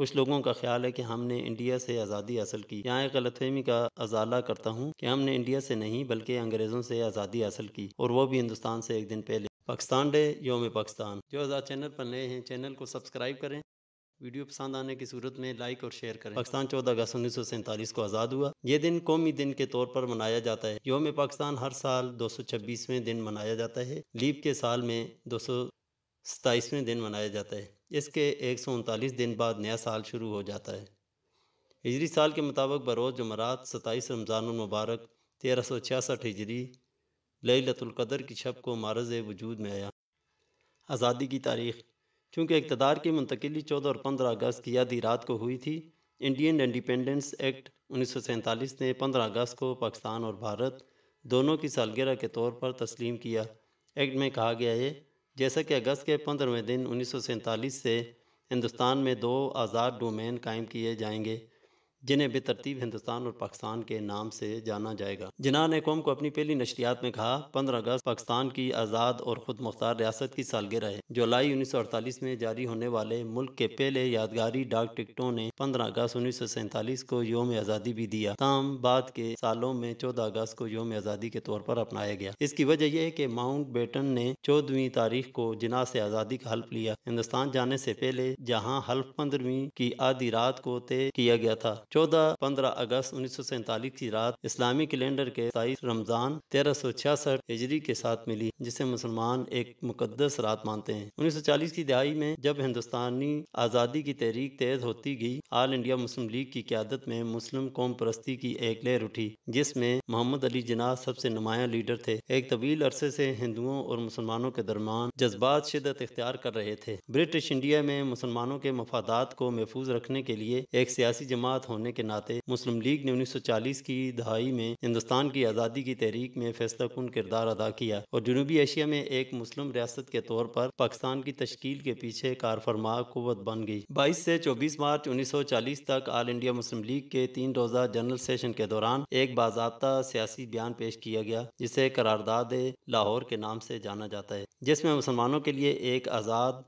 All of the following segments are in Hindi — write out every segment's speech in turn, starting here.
कुछ लोगों का ख्याल है कि हमने इंडिया से आज़ादी हासिल की यहाँ एक गलतफहमी का अजाला करता हूँ कि हमने इंडिया से नहीं बल्कि अंग्रेज़ों से आज़ादी हासिल की और वो भी हिंदुस्तान से एक दिन पहले पाकिस्तान डे योम पाकिस्तान जो आज़ाद चैनल पर नए हैं चैनल को सब्सक्राइब करें वीडियो पसंद आने की सूरत में लाइक और शेयर करें पाकिस्तान चौदह अगस्त उन्नीस सौ सैंतालीस को आज़ाद हुआ ये दिन कौमी दिन के तौर पर मनाया जाता है योम पाकिस्तान हर साल दो सौ छब्बीसवें दिन मनाया जाता है लीप के साल में दो सौ सताईसवें दिन मनाया जाता है इसके एक दिन बाद नया साल शुरू हो जाता है हिजरी साल के मुताबिक बरोज़ जमरात सताईस रमज़ान मुबारक तेरह सौ छियासठ हिजरी लतुल्क़दर की शब को मारज वजूद में आया आज़ादी की तारीख चूँकि इकतदार की मुंतकली चौदह और पंद्रह अगस्त की आधी रात को हुई थी इंडियन इंडिपेंडेंस एक्ट उन्नीस सौ सैंतालीस ने पंद्रह अगस्त को पाकिस्तान और भारत दोनों की सालगिरह के तौर पर तस्लीम किया एक्ट में कहा गया है जैसा कि अगस्त के पंद्रहवें दिन उन्नीस से हिंदुस्तान में दो आज़ाद डोमेन कायम किए जाएंगे जिन्हें बेतरतीब हिंदुस्तान और पाकिस्तान के नाम से जाना जाएगा जिना ने कौम को अपनी पहली नशरियात में कहा पंद्रह अगस्त पाकिस्तान की आज़ाद और खुद मुख्तार रियासत की सालगिरह है जुलाई उन्नीस सौ अड़तालीस में जारी होने वाले मुल्क के पहले यादगारी डाक टिकटों ने पंद्रह अगस्त उन्नीस सौ सैंतालीस को योम आज़ादी भी दिया तमाम बाद के सालों में चौदह अगस्त को योम आज़ादी के तौर पर अपनाया गया इसकी वजह यह है की माउंट बेटन ने चौदहवीं तारीख को जिना से आज़ादी का हल्फ लिया हिंदुस्तान जाने से पहले जहाँ हल्फ पंद्रहवीं की आधी रात को तय किया गया था चौदह पंद्रह अगस्त उन्नीस सौ सैंतालीस की रात इस्लामी कैलेंडर के सताईस रमजान तेरह सौ छियासठ हिजरी के साथ मिली जिसे मुसलमान एक मुकदस रात मानते हैं उन्नीस सौ चालीस की दहाई में जब हिंदुस्तानी आज़ादी की तहरीक तेज होती गई ऑल इंडिया मुस्लिम लीग की क्यादत में मुस्लिम कौम परस्ती की एक लहर उठी जिसमें मोहम्मद अली जना सबसे नुमाया लीडर थे एक तवील अरसे से हिंदुओं और मुसलमानों के दरमान जज्बात शिदत इख्तियार कर रहे थे ब्रिटिश इंडिया में मुसलमानों के मफादात को महफूज रखने के लिए एक सियासी जमात होने होने के नाते मुस्लिम लीग ने 1940 की दहाई में हिंदुस्तान की आज़ादी की तहरीक में फैसला कन किरदार अदा किया और जनूबी एशिया में एक मुस्लिम रियासत के तौर पर पाकिस्तान की तश्कील के पीछे कारफरमा कुत बन गई बाईस से चौबीस मार्च उन्नीस सौ चालीस तक आल इंडिया मुस्लिम लीग के तीन रोज़ा जनरल सेशन के दौरान एक बाबा सियासी बयान पेश किया गया जिसे करारदाद लाहौर के नाम से जाना जाता है जिसमें मुसलमानों के लिए एक आज़ाद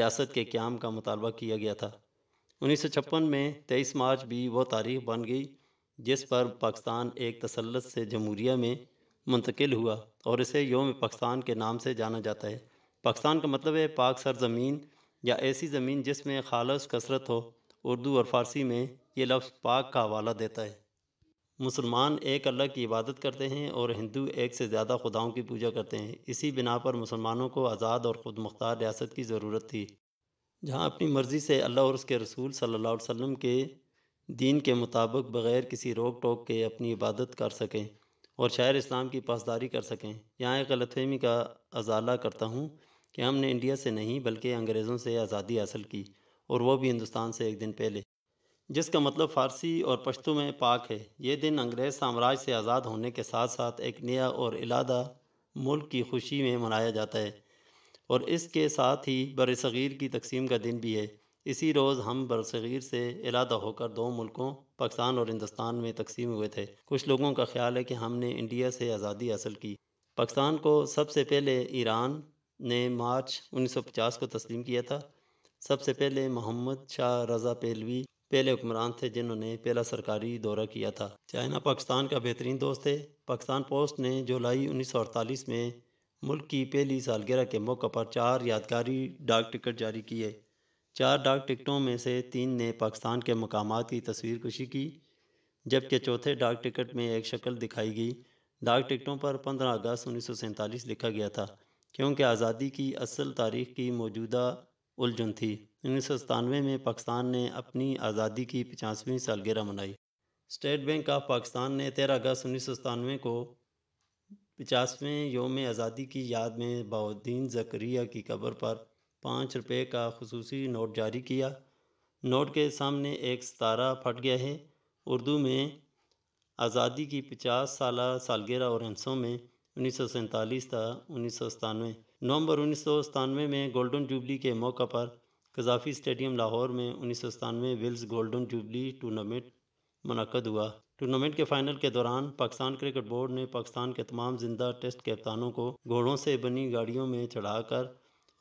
रियासत के क्याम का मुतालबा किया गया था उन्नीस में 23 मार्च भी वह तारीख बन गई जिस पर पाकिस्तान एक तसलत से जमहूरिया में मुंतकिल हुआ और इसे योम पाकिस्तान के नाम से जाना जाता है पाकिस्तान का मतलब है पाक सरजमीन या ऐसी ज़मीन जिसमें खालस कसरत हो उर्दू और फ़ारसी में ये लफ्ज़ पाक का हवाला देता है मुसलमान एक अल्लाह की इबादत करते हैं और हिंदू एक से ज़्यादा खुदाओं की पूजा करते हैं इसी बिना पर मुसलमानों को आज़ाद और ख़ुद मुख्तार रियासत की ज़रूरत थी जहाँ अपनी मर्ज़ी से अल्लाह और उसके रसूल सल्ला वसम के दीन के मुताबिक बग़ैर किसी रोक टोक के अपनी इबादत कर सकें और शायर इस्लाम की पासदारी कर सकें यहाँ एक गलतफहमी का अजाला करता हूँ कि हमने इंडिया से नहीं बल्कि अंग्रेज़ों से आज़ादी हासिल की और वह भी हिंदुस्तान से एक दिन पहले जिसका मतलब फ़ारसी और पश्तो में पाक है ये दिन अंग्रेज़ साम्राज्य से आज़ाद होने के साथ साथ एक नया और इलादा मुल्क की खुशी में मनाया जाता है और इसके साथ ही बरसीर की तकसीम का दिन भी है इसी रोज़ हम बरसीर से इलादा होकर दो मुल्कों पाकिस्तान और हिंदुस्तान में तकसीम हुए थे कुछ लोगों का ख्याल है कि हमने इंडिया से आज़ादी हासिल की पाकिस्तान को सबसे पहले ईरान ने मार्च 1950 को तस्लीम किया था सबसे पहले मोहम्मद शाह रजा पहलवी पहले हुक्मरान थे जिन्होंने पहला सरकारी दौरा किया था चाइना पाकिस्तान का बेहतरीन दोस्त है पाकिस्तान पोस्ट ने जुलाई 1948 में मुल्क की पहली सालगिरह के मौके पर चार यादगारी डाक टिकट जारी किए चार डाक टिकटों में से तीन ने पाकिस्तान के मकाम की तस्वीर कशी की जबकि चौथे डाक टिकट में एक शक्ल दिखाई गई डाक टिकटों पर पंद्रह अगस्त उन्नीस सौ सैंतालीस लिखा गया था क्योंकि आज़ादी की असल तारीख की मौजूदा उलझन थी उन्नीस सौ सतानवे में पाकिस्तान ने अपनी आज़ादी की पचासवीं सालगिरह मनाई स्टेट बैंक ऑफ पाकिस्तान ने तेरह अगस्त उन्नीस सौ सतानवे को पचासवें योम आज़ादी की याद में बाउद्दीन जकरिया की कब्र पर पाँच रुपये का खसूस नोट जारी किया नोट के सामने एक सतारा फट गया है उर्दू में आज़ादी की पचास साल सालगिरह और हिंसों में उन्नीस सौ सैंतालीस था उन्नीस सौ सतानवे नवंबर उन्नीस सौ सतानवे में गोल्डन जुबली के मौके पर कजाफी स्टेडियम लाहौर में उन्नीस सौ सतानवे विल्स गोल्डन जुबली टूर्नामेंट मनद हुआ टूर्नामेंट के फाइनल के दौरान पाकिस्तान क्रिकेट बोर्ड ने पाकिस्तान के तमाम जिंदा टेस्ट कप्तानों को घोड़ों से बनी गाड़ियों में चढ़ाकर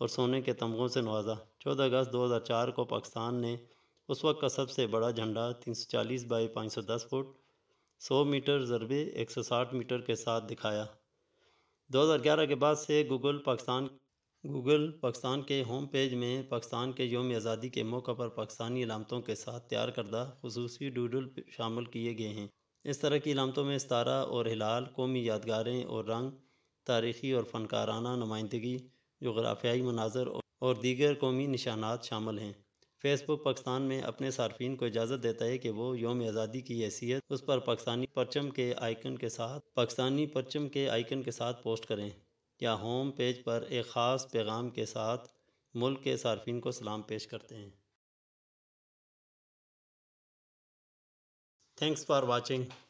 और सोने के तमगों से नवाजा 14 अगस्त 2004 को पाकिस्तान ने उस वक्त का सबसे बड़ा झंडा 340 बाई पाँच फुट 100 मीटर जरबे 160 मीटर के साथ दिखाया 2011 के बाद से गूगल पाकिस्तान गूगल पाकिस्तान के होम पेज में पाकिस्तान के योम आज़ादी के मौके पर पाकिस्तानी इलामतों के साथ तैयार करदा खसूस डूडल शामिल किए गए हैं इस तरह की इलामतों में सतारा और हिलाल कौमी यादगारें और रंग तारीखी और फनकाराना नुमाइंदगी जोग्राफियाई मनाजर और दीगर कौमी निशानात शामिल हैं फेसबुक पाकिस्तान में अपने सार्फिन को इजाज़त देता है कि वो योम आज़ादी की हैसियत उस पर पाकिस्तानी परचम के आइकन के साथ पाकिस्तानी परचम के आइकन के साथ पोस्ट करें या होम पेज पर एक ख़ास पैगाम के साथ मुल्क के सार्फिन को सलाम पेश करते हैं थैंक्स फॉर वॉचिंग